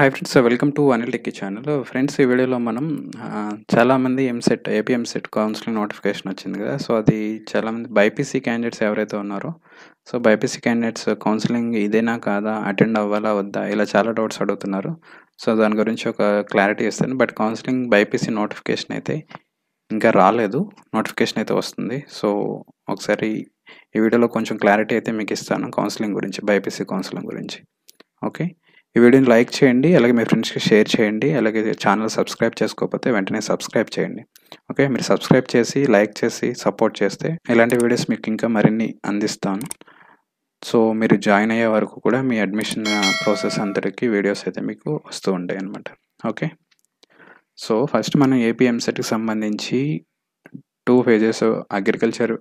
high friends welcome to Anil techie channel friends ఈ వీడియోలో మనం చాలామంది ఎంసెట్ ఏపీఎంసెట్ కౌన్సిలింగ్ నోటిఫికేషన్ వచ్చింది కదా సో అది చాలామంది బైపీసీ క్యాండిడేట్స్ ఎవరైతే ఉన్నారో సో బైపీసీ క్యాండిడేట్స్ కౌన్సిలింగ్ ఇదేనా కాదా అటెండ్ అవ్వాలా వద్దా ఇలా చాలా డౌట్స్ అడుగుతున్నారు సో దాని గురించి ఒక క్లారిటీ ఇస్తాను బట్ కౌన్సిలింగ్ బైపీసీ నోటిఫికేషన్ అయితే ఇంకా రాలేదు నోటిఫికేషన్ అయితే వస్తుంది సో ఒకసారి ఈ వీడియోలో కొంచెం క్లారిటీ అయితే మీకు ఇస్తాను కౌన్సిలింగ్ గురించి బైపీసీ కౌన్సిలింగ్ గురించి ఓకే ఈ వీడియోని లైక్ చేయండి అలాగే మీ ఫ్రెండ్స్కి షేర్ చేయండి అలాగే ఛానల్ సబ్స్క్రైబ్ చేసుకోకపోతే వెంటనే సబ్స్క్రైబ్ చేయండి ఓకే మీరు సబ్స్క్రైబ్ చేసి లైక్ చేసి సపోర్ట్ చేస్తే ఇలాంటి వీడియోస్ మీకు ఇంకా మరిన్ని అందిస్తాను సో మీరు జాయిన్ అయ్యే వరకు కూడా మీ అడ్మిషన్ ప్రాసెస్ అంతటికి వీడియోస్ అయితే మీకు వస్తూ ఉంటాయి అనమాట ఓకే సో ఫస్ట్ మనం ఏపీఎంసెట్కి సంబంధించి టూ ఫేజెస్ అగ్రికల్చర్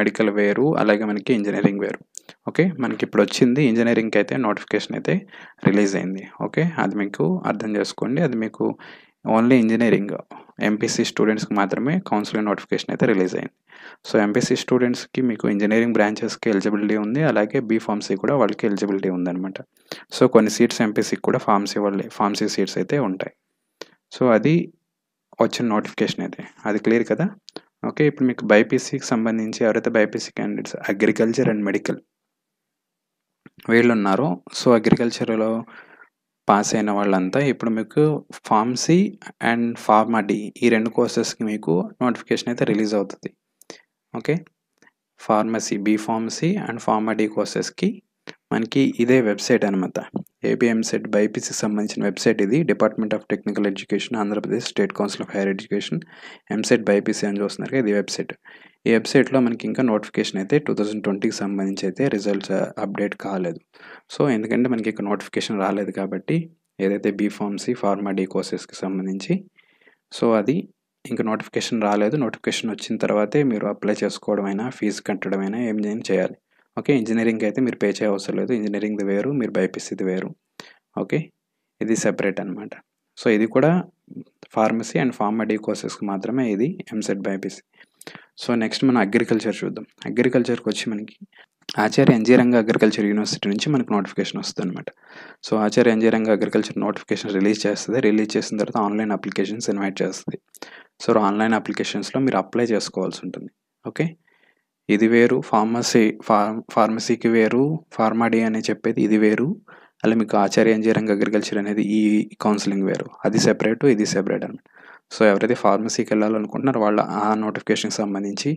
మెడికల్ వేరు అలాగే మనకి ఇంజనీరింగ్ వేరు ఓకే మనకి ఇప్పుడు వచ్చింది ఇంజనీరింగ్కి అయితే నోటిఫికేషన్ అయితే రిలీజ్ అయింది ఓకే అది మీకు అర్థం చేసుకోండి అది మీకు ఓన్లీ ఇంజనీరింగ్ ఎంపీసీ స్టూడెంట్స్కి మాత్రమే కౌన్సిలింగ్ నోటిఫికేషన్ అయితే రిలీజ్ అయింది సో ఎంపీసీ స్టూడెంట్స్కి మీకు ఇంజనీరింగ్ బ్రాంచెస్కి ఎలిజిబిలిటీ ఉంది అలాగే బీ ఫార్మసీ కూడా వాళ్ళకి ఎలిజిబిలిటీ ఉందన్నమాట సో కొన్ని సీట్స్ ఎంపీసీకి కూడా ఫార్మసీ వాళ్ళే ఫార్మసీ సీట్స్ అయితే ఉంటాయి సో అది వచ్చిన నోటిఫికేషన్ అయితే అది క్లియర్ కదా ఓకే ఇప్పుడు మీకు బైపీసీకి సంబంధించి ఎవరైతే BiPC candidates agriculture and medical వీళ్ళున్నారు సో అగ్రికల్చర్లో పాస్ అయిన వాళ్ళంతా ఇప్పుడు మీకు ఫార్మసీ అండ్ ఫార్మా డి ఈ రెండు కోర్సెస్కి మీకు నోటిఫికేషన్ అయితే రిలీజ్ అవుతుంది okay pharmacy B pharmacy and pharma D కోర్సెస్కి మనకి ఇదే వెబ్సైట్ అనమాట ఏపీఎంసెట్ బైపీసీకి సంబంధించిన వెబ్సైట్ ఇది department of technical education Andhra Pradesh state council of higher education EAMCET BiPC అని చూస్తున్నారు ఇది వెబ్సైట్ ఈ వెబ్సైట్లో మనకి ఇంకా నోటిఫికేషన్ అయితే టూ థౌజండ్ ట్వంటీకి సంబంధించి అయితే రిజల్ట్స్ అప్డేట్ కాలేదు సో ఎందుకంటే మనకి ఇంకా నోటిఫికేషన్ రాలేదు కాబట్టి ఏదైతే బీఫార్మసీ ఫార్మా డీ కోర్సెస్కి సంబంధించి సో అది ఇంకా నోటిఫికేషన్ రాలేదు నోటిఫికేషన్ వచ్చిన తర్వాతే మీరు అప్లై చేసుకోవడమైనా ఫీజు కట్టడమైనా ఏం చేయాలి ఓకే ఇంజనీరింగ్ అయితే మీరు పే చేయ అవసరం లేదు ఇంజనీరింగ్ది వేరు మీరు బైపీసీది వేరు ఓకే ఇది సెపరేట్ అనమాట సో ఇది కూడా ఫార్మసీ అండ్ ఫార్మా డీ కోర్సెస్కి మాత్రమే ఇది ఎంసెట్ బైపీసీ సో నెక్స్ట్ మనం అగ్రికల్చర్ చూద్దాం అగ్రికల్చర్కి వచ్చి మనకి ఆచార్య ఎన్జీరంగ అగ్రికల్చర్ యూనివర్సిటీ నుంచి మనకు నోటిఫికేషన్ వస్తుంది అనమాట సో ఆచార్య ఎన్జీరంగ అగ్రికల్చర్ నోటిఫికేషన్ రిలీజ్ చేస్తుంది రిలీజ్ చేసిన తర్వాత ఆన్లైన్ అప్లికేషన్స్ ఇన్వైట్ చేస్తుంది సో ఆన్లైన్ అప్లికేషన్స్లో మీరు అప్లై చేసుకోవాల్సి ఉంటుంది ఓకే ఇది వేరు ఫార్మసీ ఫార్మ్ ఫార్మసీకి వేరు ఫార్మాడీ అని చెప్పేది ఇది వేరు అలా మీకు ఆచార్య ఎన్జీరంగ అగ్రికల్చర్ అనేది ఈ కౌన్సిలింగ్ వేరు అది సెపరేట్ ఇది సెపరేట్ అనమాట సో ఎవరైతే ఫార్మసీకి వెళ్ళాలనుకుంటున్నారో వాళ్ళ ఆ నోటిఫికేషన్కి సంబంధించి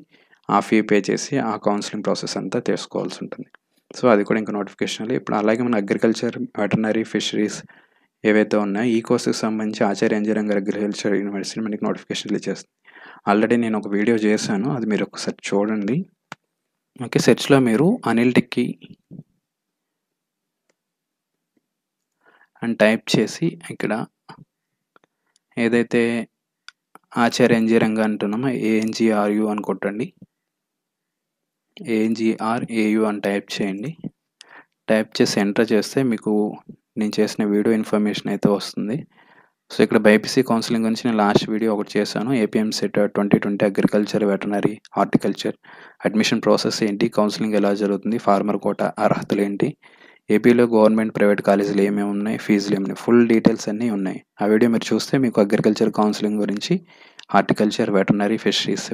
ఆ ఫీ పే చేసి ఆ కౌన్సిలింగ్ ప్రాసెస్ అంతా చేసుకోవాల్సి ఉంటుంది సో అది కూడా ఇంకా నోటిఫికేషన్ ఇప్పుడు అలాగే మన అగ్రికల్చర్ వెటనరీ ఫిషరీస్ ఏవైతే ఉన్నాయో ఈ కోర్సుకి సంబంధించి ఆచార్య ఇంజనీరింగ్ అగ్రికల్చర్ యూనివర్సిటీ మనకి నోటిఫికేషన్లు ఇచ్చేస్తుంది ఆల్రెడీ నేను ఒక వీడియో చేశాను అది మీరు ఒకసారి చూడండి ఓకే సెర్చ్లో మీరు అనిల్ టిక్కీ అండ్ టైప్ చేసి ఇక్కడ ఏదైతే ఆచార్య ఎన్జీ రంగా అంటున్నాము ఏఎన్జిఆర్యు అని కొట్టండి ఏయు అని టైప్ చేయండి టైప్ చేసి ఎంటర్ చేస్తే మీకు నేను చేసిన వీడియో ఇన్ఫర్మేషన్ అయితే వస్తుంది సో ఇక్కడ బైపీసీ కౌన్సిలింగ్ గురించి నేను లాస్ట్ వీడియో ఒకటి చేశాను APMC twenty twenty agriculture veterinary horticulture admission process ఏంటి కౌన్సిలింగ్ ఎలా జరుగుతుంది ఫార్మర్ కోట అర్హతలు ఏంటి ఏపీలో గవర్నమెంట్ ప్రైవేట్ కాలేజీలు ఏమేమి ఉన్నాయి ఫీజులు ఏమి ఉన్నాయి ఫుల్ డీటెయిల్స్ అన్నీ ఉన్నాయి ఆ వీడియో మీరు చూస్తే మీకు అగ్రికల్చర్ కౌన్సిలింగ్ గురించి హార్టికల్చర్ వెటర్నరీ ఫిషరీస్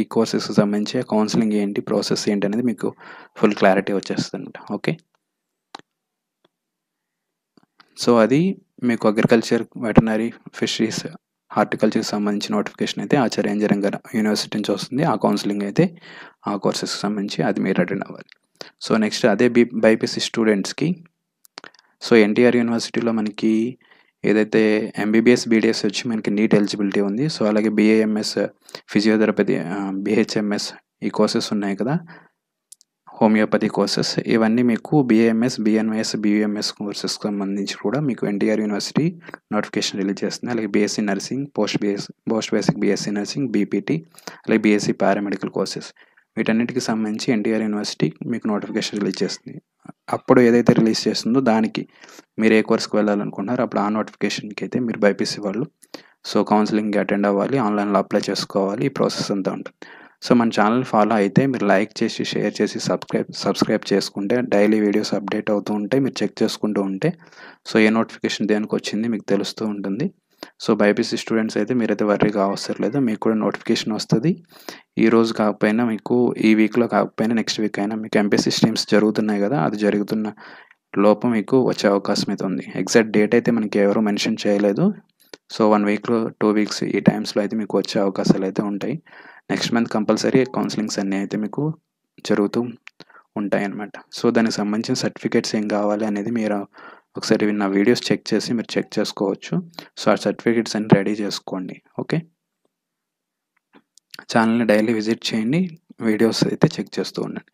ఈ కోర్సెస్కి సంబంధించి కౌన్సిలింగ్ ఏంటి ప్రాసెస్ ఏంటి అనేది మీకు ఫుల్ క్లారిటీ వచ్చేస్తుంది ఓకే సో అది మీకు అగ్రికల్చర్ వెటర్నరీ ఫిషరీస్ హార్టికల్చర్కి సంబంధించి నోటిఫికేషన్ అయితే ఆచార్య ఇంజనీరింగ్ యూనివర్సిటీ నుంచి వస్తుంది ఆ కౌన్సిలింగ్ అయితే ఆ కోర్సెస్కి సంబంధించి అది మీరు అటెండ్ అవ్వాలి సో నెక్స్ట్ అదే బీ బైపీసీ స్టూడెంట్స్కి సో ఎన్టీఆర్ యూనివర్సిటీలో మనకి ఏదైతే ఎంబీబీఎస్ బీడీఎస్ వచ్చి మనకి నీట్ ఎలిజిబిలిటీ ఉంది సో అలాగే బీఏఎంఎస్ ఫిజియోథెరపతి బిహెచ్ఎంఎస్ ఈ కోర్సెస్ ఉన్నాయి కదా హోమియోపతి కోర్సెస్ ఇవన్నీ మీకు బిఏఎంఎస్ బిఎన్ఎస్ బీయూఎంఎస్ కోర్సెస్కి సంబంధించి కూడా మీకు ఎన్టీఆర్ యూనివర్సిటీ నోటిఫికేషన్ రిలీజ్ చేస్తుంది అలాగే BSc nursing post BS post basic BSc nursing BPT అలాగే బీఎస్సీ పారామెడికల్ కోర్సెస్ వీటన్నిటికి సంబంధించి ఎన్టీఆర్ యూనివర్సిటీ మీకు నోటిఫికేషన్ రిలీజ్ చేస్తుంది అప్పుడు ఏదైతే రిలీజ్ చేస్తుందో దానికి మీరు ఏ కోర్స్కి వెళ్ళాలనుకుంటున్నారో అప్పుడు ఆ నోటిఫికేషన్కి అయితే మీరు బైపీసీ వాళ్ళు సో కౌన్సిలింగ్కి అటెండ్ అవ్వాలి ఆన్లైన్లో అప్లై చేసుకోవాలి ఈ ప్రాసెస్ అంతా ఉంటుంది సో మన ఛానల్ ఫాలో అయితే మీరు లైక్ చేసి షేర్ చేసి సబ్స్క్రైబ్ సబ్స్క్రైబ్ చేసుకుంటే డైలీ వీడియోస్ అప్డేట్ అవుతూ ఉంటాయి మీరు చెక్ చేసుకుంటూ ఉంటే సో ఏ నోటిఫికేషన్ దేనికి వచ్చింది మీకు తెలుస్తూ ఉంటుంది సో బైపీసీ స్టూడెంట్స్ అయితే మీరైతే వర్రీ కావసరం లేదు మీకు కూడా నోటిఫికేషన్ వస్తుంది ఈ రోజు కాకపోయినా మీకు ఈ వీక్లో కాకపోయినా నెక్స్ట్ వీక్ అయినా మీకు ఎంపీసీ స్ట్రీమ్స్ జరుగుతున్నాయి కదా అది జరుగుతున్న లోపం మీకు వచ్చే అవకాశం అయితే ఉంది ఎగ్జాక్ట్ డేట్ అయితే మనకి ఎవరు మెన్షన్ చేయలేదు సో వన్ వీక్లో టూ వీక్స్ ఈ టైమ్స్లో అయితే మీకు వచ్చే అవకాశాలు అయితే ఉంటాయి నెక్స్ట్ మంత్ కంపల్సరీ కౌన్సిలింగ్స్ అన్నీ అయితే మీకు జరుగుతూ ఉంటాయి అన్నమాట సో దానికి సంబంధించిన సర్టిఫికేట్స్ ఏం కావాలి అనేది మీరు ఒకసారి నా వీడియోస్ చెక్ చేసి మీరు చెక్ చేసుకోవచ్చు సో ఆ సర్టిఫికేట్స్ అన్ని రెడీ చేసుకోండి ఓకే ఛానల్ని డైలీ విజిట్ చేయండి వీడియోస్ అయితే చెక్ చేస్తూ ఉండండి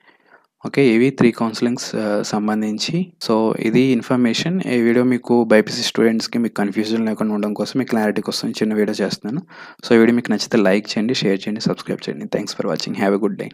ఓకే ఇవి త్రీ కౌన్సిలింగ్స్ సంబంధించి సో ఇది ఇన్ఫర్మేషన్ ఈ వీడియో మీకు బైపీసీ స్టూడెంట్స్కి మీకు కన్ఫ్యూజన్ లేకుండా ఉండడం కోసం మీకు క్లారిటీ కోసం చిన్న వీడియో చేస్తున్నాను సో వీడియో మీకు నచ్చితే లైక్ చేయండి షేర్ చేయండి సబ్స్క్రైబ్ చేయండి thanks for watching have a good day